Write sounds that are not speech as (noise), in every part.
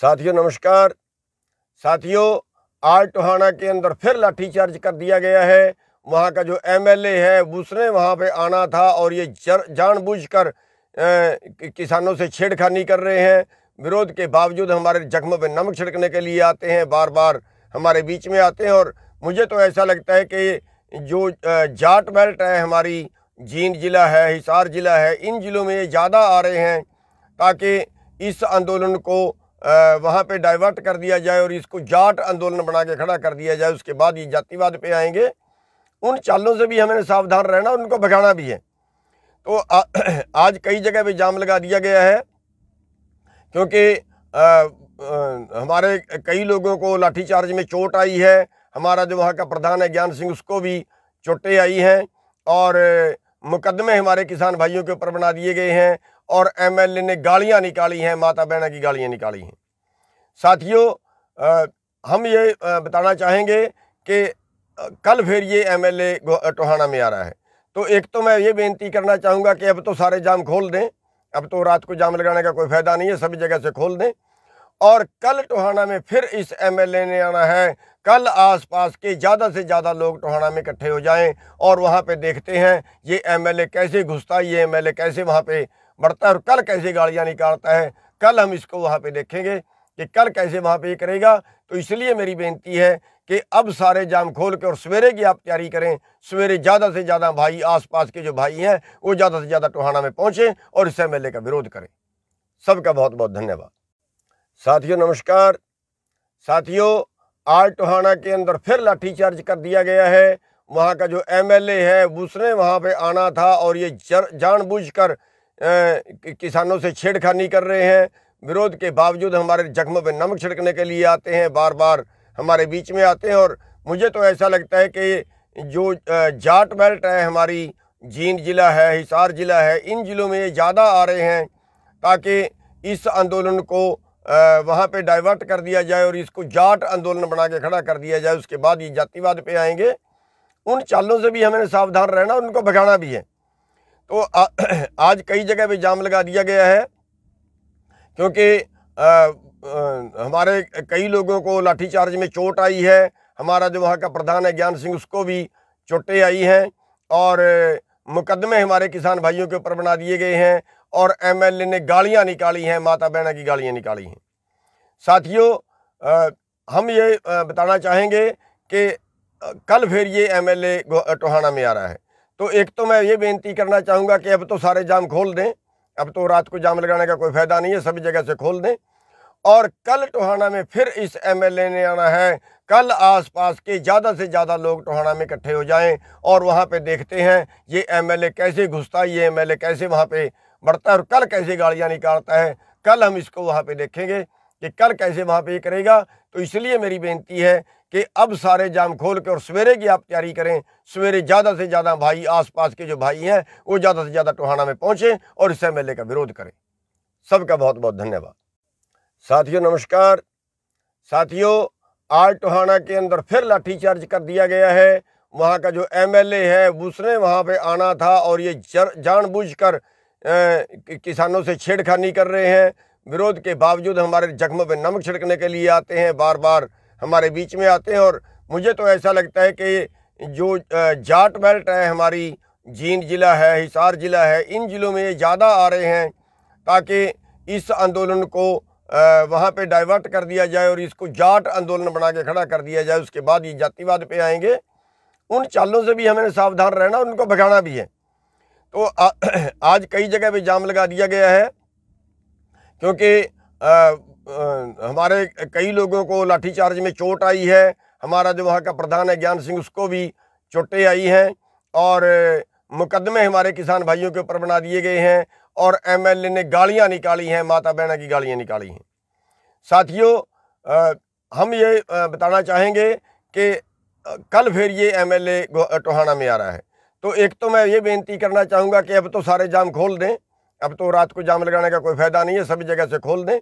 साथियों नमस्कार साथियों आज टोहाना के अंदर फिर लाठीचार्ज कर दिया गया है वहाँ का जो एमएलए है उसने वहाँ पे आना था और ये जानबूझकर किसानों से छेड़खानी कर रहे हैं विरोध के बावजूद हमारे जख्मों पे नमक छिड़कने के लिए आते हैं बार बार हमारे बीच में आते हैं और मुझे तो ऐसा लगता है कि जो जाट बेल्ट है हमारी जींद जिला है हिसार जिला है इन जिलों में ये ज़्यादा आ रहे हैं ताकि इस आंदोलन को वहाँ पे डाइवर्ट कर दिया जाए और इसको जाट आंदोलन बना के खड़ा कर दिया जाए उसके बाद ये जातिवाद पे आएंगे उन चालों से भी हमें सावधान रहना और उनको भगाना भी है तो आ, (clears throat) आज कई जगह पे जाम लगा दिया गया है क्योंकि हमारे कई लोगों को लाठीचार्ज में चोट आई है हमारा जो वहाँ का प्रधान है ज्ञान सिंह उसको भी चोटें आई हैं और मुकदमे हमारे किसान भाइयों के ऊपर बना दिए गए हैं और एमएलए ने गालियां निकाली हैं माता बहना की गालियां निकाली हैं साथियों हम ये बताना चाहेंगे कि कल फिर ये एमएलए टोहाना में आ रहा है तो एक तो मैं ये बेनती करना चाहूँगा कि अब तो सारे जाम खोल दें अब तो रात को जाम लगाने का कोई फ़ायदा नहीं है सभी जगह से खोल दें और कल टोहाना में फिर इस एमएलए ने आना है कल आसपास के ज़्यादा से ज़्यादा लोग टोहाना में इकट्ठे हो जाएं और वहाँ पे देखते हैं ये एमएलए कैसे घुसता ये एमएलए कैसे वहाँ पे बढ़ता है और कल कैसे गाड़ियाँ निकालता है कल हम इसको वहाँ पर देखेंगे कि कल कैसे वहाँ पर करेगा तो इसलिए मेरी बेनती है कि अब सारे जाम खोल के और सवेरे की आप तैयारी करें सवेरे ज़्यादा से ज़्यादा भाई आसपास के जो भाई हैं वो ज़्यादा से ज़्यादा टोहाना में पहुँचें और इस एम का विरोध करें सबका बहुत बहुत धन्यवाद साथियों नमस्कार साथियों आज टोहाना के अंदर फिर लाठीचार्ज कर दिया गया है वहाँ का जो एम है उसने वहाँ पे आना था और ये जानबूझ किसानों से छेड़खानी कर रहे हैं विरोध के बावजूद हमारे जख्मों पर नमक छिड़कने के लिए आते हैं बार बार हमारे बीच में आते हैं और मुझे तो ऐसा लगता है कि जो जाट बेल्ट है हमारी जींद जिला है हिसार जिला है इन ज़िलों में ये ज़्यादा आ रहे हैं ताकि इस आंदोलन को वहाँ पे डाइवर्ट कर दिया जाए और इसको जाट आंदोलन बना के खड़ा कर दिया जाए उसके बाद ये जातिवाद पे आएंगे उन चालों से भी हमें सावधान रहना और उनको भगाना भी है तो आ, (clears throat) आज कई जगह पे जाम लगा दिया गया है क्योंकि हमारे कई लोगों को लाठीचार्ज में चोट आई है हमारा जो वहाँ का प्रधान है ज्ञान सिंह उसको भी चोटें आई हैं और मुकदमे हमारे किसान भाइयों के ऊपर बना दिए गए हैं और एमएलए ने गालियाँ निकाली हैं माता बहना की गालियाँ निकाली हैं साथियों हम ये बताना चाहेंगे कि कल फिर ये एमएलए टोहाना में आ रहा है तो एक तो मैं ये बेनती करना चाहूँगा कि अब तो सारे जाम खोल दें अब तो रात को जाम लगाने का कोई फ़ायदा नहीं है सभी जगह से खोल दें और कल टोहाना में फिर इस एमएलए ने आना है कल आसपास के ज़्यादा से ज़्यादा लोग टोहाना में इकट्ठे हो जाएं और वहाँ पे देखते हैं ये एमएलए कैसे घुसता है ये एमएलए कैसे वहाँ पे बढ़ता है और कल कैसे गाड़ियाँ निकालता है कल हम इसको वहाँ पे देखेंगे कि कल कैसे वहाँ पे करेगा तो इसलिए मेरी बेनती है कि अब सारे जाम खोल के और सवेरे की आप तैयारी करें सवेरे ज़्यादा से ज़्यादा भाई आसपास के जो भाई हैं वो ज़्यादा से ज़्यादा टोहाना में पहुँचें और इस एम का विरोध करें सबका बहुत बहुत धन्यवाद साथियों नमस्कार साथियों आज टोहाना के अंदर फिर लाठीचार्ज कर दिया गया है वहाँ का जो एम है उसने वहाँ पर आना था और ये जान किसानों से छेड़खानी कर रहे हैं विरोध के बावजूद हमारे जख्मों पर नमक छिड़कने के लिए आते हैं बार बार हमारे बीच में आते हैं और मुझे तो ऐसा लगता है कि जो जाट बेल्ट है हमारी जींद ज़िला है हिसार ज़िला है इन ज़िलों में ये ज़्यादा आ रहे हैं ताकि इस आंदोलन को वहाँ पे डाइवर्ट कर दिया जाए और इसको जाट आंदोलन बना के खड़ा कर दिया जाए उसके बाद ये जातिवाद पे आएंगे उन चालों से भी हमें सावधान रहना और उनको भगाना भी है तो आ, (clears throat) आज कई जगह पे जाम लगा दिया गया है क्योंकि हमारे कई लोगों को लाठीचार्ज में चोट आई है हमारा जो वहाँ का प्रधान है ज्ञान सिंह उसको भी चोटें आई हैं और मुकदमे हमारे किसान भाइयों के ऊपर बना दिए गए हैं और एमएलए ने गालियाँ निकाली हैं माता बहना की गालियाँ निकाली हैं साथियों हम ये बताना चाहेंगे कि कल फिर ये एमएलए टोहाना में आ रहा है तो एक तो मैं ये बेनती करना चाहूँगा कि अब तो सारे जाम खोल दें अब तो रात को जाम लगाने का कोई फ़ायदा नहीं है सभी जगह से खोल दें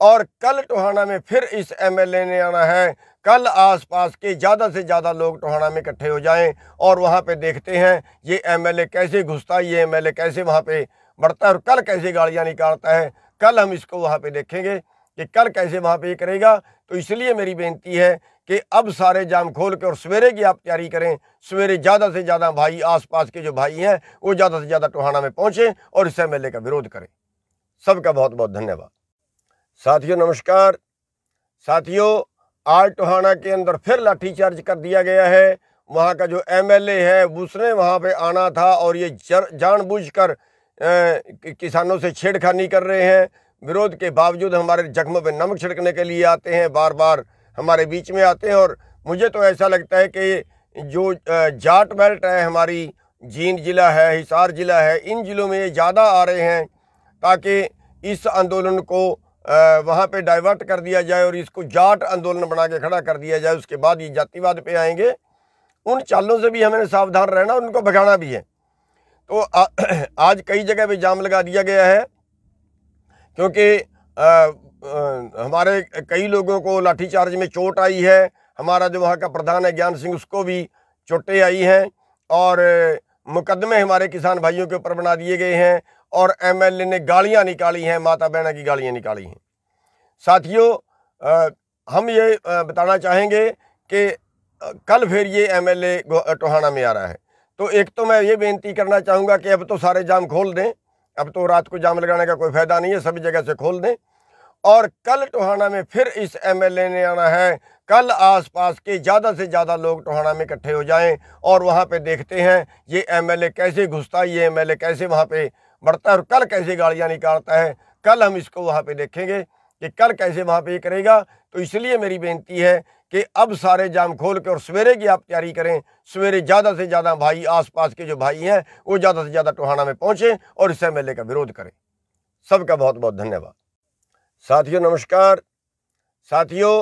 और कल टोहाना में फिर इस एमएलए ने आना है कल आसपास के ज़्यादा से ज़्यादा लोग टोहाना में इकट्ठे हो जाएं और वहाँ पे देखते हैं ये एमएलए कैसे घुसता है ये एमएलए कैसे वहाँ पे बढ़ता है और कल कैसे गाड़ियाँ निकालता है कल हम इसको वहाँ पे देखेंगे कि कल कैसे वहाँ पे ये करेगा तो इसलिए मेरी बेनती है कि अब सारे जाम खोल के और सवेरे की आप तैयारी करें सवेरे ज़्यादा से ज़्यादा भाई आस के जो भाई हैं वो ज़्यादा से ज़्यादा टोहाना में पहुँचें और इस एम का विरोध करें सबका बहुत बहुत धन्यवाद साथियों नमस्कार साथियों आज टोहाना के अंदर फिर लाठीचार्ज कर दिया गया है वहाँ का जो एमएलए है उसने वहाँ पे आना था और ये जानबूझकर किसानों से छेड़खानी कर रहे हैं विरोध के बावजूद हमारे जख्मों पे नमक छिड़कने के लिए आते हैं बार बार हमारे बीच में आते हैं और मुझे तो ऐसा लगता है कि जो जाट बेल्ट है हमारी जींद जिला है हिसार जिला है इन जिलों में ये ज़्यादा आ रहे हैं ताकि इस आंदोलन को वहाँ पे डाइवर्ट कर दिया जाए और इसको जाट आंदोलन बना के खड़ा कर दिया जाए उसके बाद ये जातिवाद पे आएंगे उन चालों से भी हमें सावधान रहना और उनको भगाना भी है तो आ, (clears throat) आज कई जगह पे जाम लगा दिया गया है क्योंकि हमारे कई लोगों को लाठीचार्ज में चोट आई है हमारा जो वहाँ का प्रधान है ज्ञान सिंह उसको भी चोटें आई हैं और मुकदमे हमारे किसान भाइयों के ऊपर बना दिए गए हैं और एमएलए ने गालियां निकाली हैं माता बहना की गालियां निकाली हैं साथियों हम ये बताना चाहेंगे कि कल फिर ये एमएलए टोहाना में आ रहा है तो एक तो मैं ये बेनती करना चाहूँगा कि अब तो सारे जाम खोल दें अब तो रात को जाम लगाने का कोई फ़ायदा नहीं है सभी जगह से खोल दें और कल टोहाना में फिर इस एमएलए ने आना है कल आसपास के ज़्यादा से ज़्यादा लोग टोहाना में इकट्ठे हो जाएं और वहाँ पे देखते हैं ये एमएलए कैसे घुसता ये एमएलए कैसे वहाँ पे बढ़ता है और कल कैसे गाड़ियाँ निकालता है कल हम इसको वहाँ पर देखेंगे कि कल कैसे वहाँ पे करेगा तो इसलिए मेरी बेनती है कि अब सारे जाम खोल के और सवेरे की आप तैयारी करें सवेरे ज़्यादा से ज़्यादा भाई आसपास के जो भाई हैं वो ज़्यादा से ज़्यादा टोहाना में पहुँचें और इस एम का विरोध करें सबका बहुत बहुत धन्यवाद साथियों नमस्कार साथियों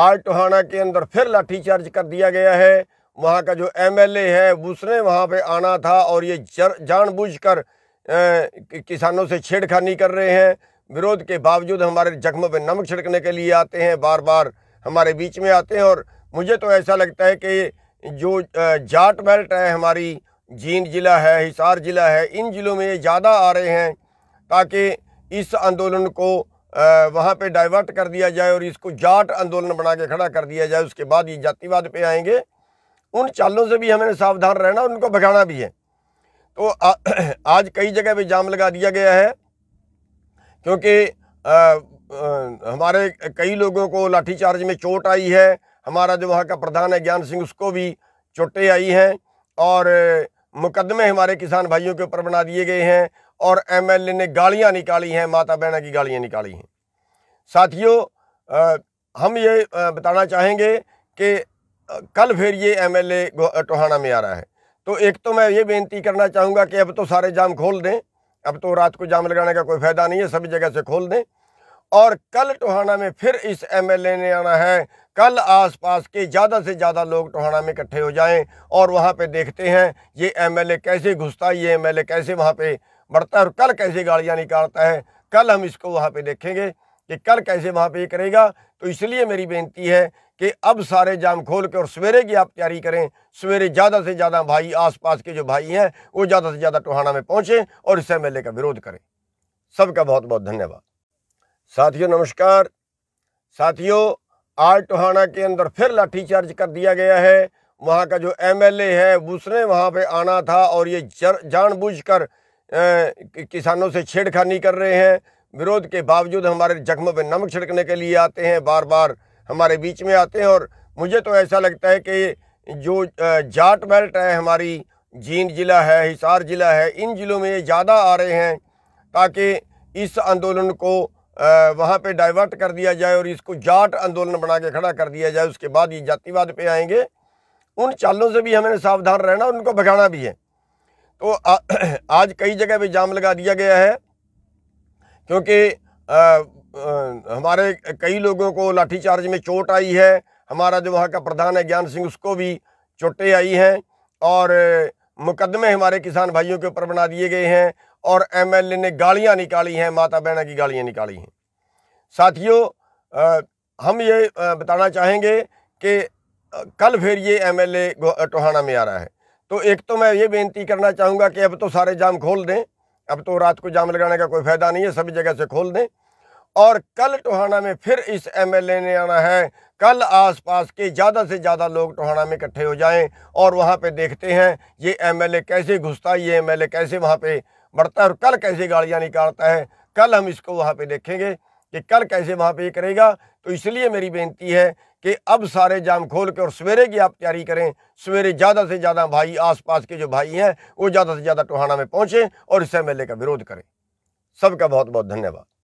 आज टोहाना के अंदर फिर लाठीचार्ज कर दिया गया है वहाँ का जो एमएलए है उसने वहाँ पर आना था और ये जानबूझ किसानों से छेड़खानी कर रहे हैं विरोध के बावजूद हमारे जख्मों पर नमक छिड़कने के लिए आते हैं बार बार हमारे बीच में आते हैं और मुझे तो ऐसा लगता है कि जो जाट बेल्ट है हमारी जींद जिला है हिसार जिला है इन ज़िलों में ये ज़्यादा आ रहे हैं ताकि इस आंदोलन को वहाँ पे डाइवर्ट कर दिया जाए और इसको जाट आंदोलन बना के खड़ा कर दिया जाए उसके बाद ये जातिवाद पे आएंगे उन चालों से भी हमें सावधान रहना उनको भगाना भी है तो आ, (clears throat) आज कई जगह भी जाम लगा दिया गया है क्योंकि हमारे कई लोगों को लाठीचार्ज में चोट आई है हमारा जो वहाँ का प्रधान है ज्ञान सिंह उसको भी चोटें आई हैं और मुकदमे हमारे किसान भाइयों के ऊपर बना दिए गए हैं और एमएलए ने गालियाँ निकाली हैं माता बहना की गालियाँ निकाली हैं साथियों हम ये बताना चाहेंगे कि कल फिर ये एमएलए टोहाना में आ रहा है तो एक तो मैं ये बेनती करना चाहूँगा कि अब तो सारे जाम खोल दें अब तो रात को जाम लगाने का कोई फ़ायदा नहीं है सभी जगह से खोल दें और कल टोहाना में फिर इस एमएलए ने आना है कल आसपास के ज़्यादा से ज़्यादा लोग टोहाना में इकट्ठे हो जाएं और वहाँ पे देखते हैं ये एमएलए कैसे घुसता है ये एमएलए कैसे वहाँ पे बढ़ता है और कल कैसे गाड़ियाँ निकालता है कल हम इसको वहाँ पे देखेंगे कि कल कैसे वहाँ पे ये करेगा तो इसलिए मेरी बेनती है कि अब सारे जाम खोल के और सवेरे की आप तैयारी करें सवेरे ज़्यादा से ज़्यादा भाई आसपास के जो भाई हैं वो ज़्यादा से ज़्यादा टोहाना में पहुँचें और इस एम का विरोध करें सबका बहुत बहुत धन्यवाद साथियों नमस्कार साथियों आज टोहाना के अंदर फिर लाठीचार्ज कर दिया गया है वहाँ का जो एम है उसने वहाँ पे आना था और ये जानबूझ किसानों से छेड़खानी कर रहे हैं विरोध के बावजूद हमारे जख्मों पर नमक छिड़कने के लिए आते हैं बार बार हमारे बीच में आते हैं और मुझे तो ऐसा लगता है कि जो जाट बेल्ट है हमारी जींद जिला है हिसार जिला है इन जिलों में ये ज़्यादा आ रहे हैं ताकि इस आंदोलन को वहाँ पे डाइवर्ट कर दिया जाए और इसको जाट आंदोलन बना के खड़ा कर दिया जाए उसके बाद ये जातिवाद पे आएंगे उन चालों से भी हमें सावधान रहना उनको भगाना भी है तो आ, (clears throat) आज कई जगह पे जाम लगा दिया गया है क्योंकि हमारे कई लोगों को लाठीचार्ज में चोट आई है हमारा जो वहाँ का प्रधान है ज्ञान सिंह उसको भी चोटें आई हैं और मुकदमे हमारे किसान भाइयों के ऊपर बना दिए गए हैं और एमएलए ने गालियाँ निकाली हैं माता बहना की गालियाँ निकाली हैं साथियों हम ये बताना चाहेंगे कि कल फिर ये एमएलए टोहाना में आ रहा है तो एक तो मैं ये बेनती करना चाहूँगा कि अब तो सारे जाम खोल दें अब तो रात को जाम लगाने का कोई फ़ायदा नहीं है सभी जगह से खोल दें और कल टोहाना में फिर इस एमएलए ने आना है कल आसपास के ज़्यादा से ज़्यादा लोग टोहाना में इकट्ठे हो जाएं और वहाँ पे देखते हैं ये एमएलए कैसे घुसता है ये एमएलए कैसे वहाँ पे बढ़ता है और कल कैसे गाड़ियाँ निकालता है कल हम इसको वहाँ पे देखेंगे कि कल कैसे वहाँ पे ये करेगा तो इसलिए मेरी बेनती है कि अब सारे जाम खोल के और सवेरे की आप तैयारी करें सवेरे ज़्यादा से ज़्यादा भाई आसपास के जो भाई हैं वो ज़्यादा से ज़्यादा टोहाना में पहुँचें और इस एम का विरोध करें सबका बहुत बहुत धन्यवाद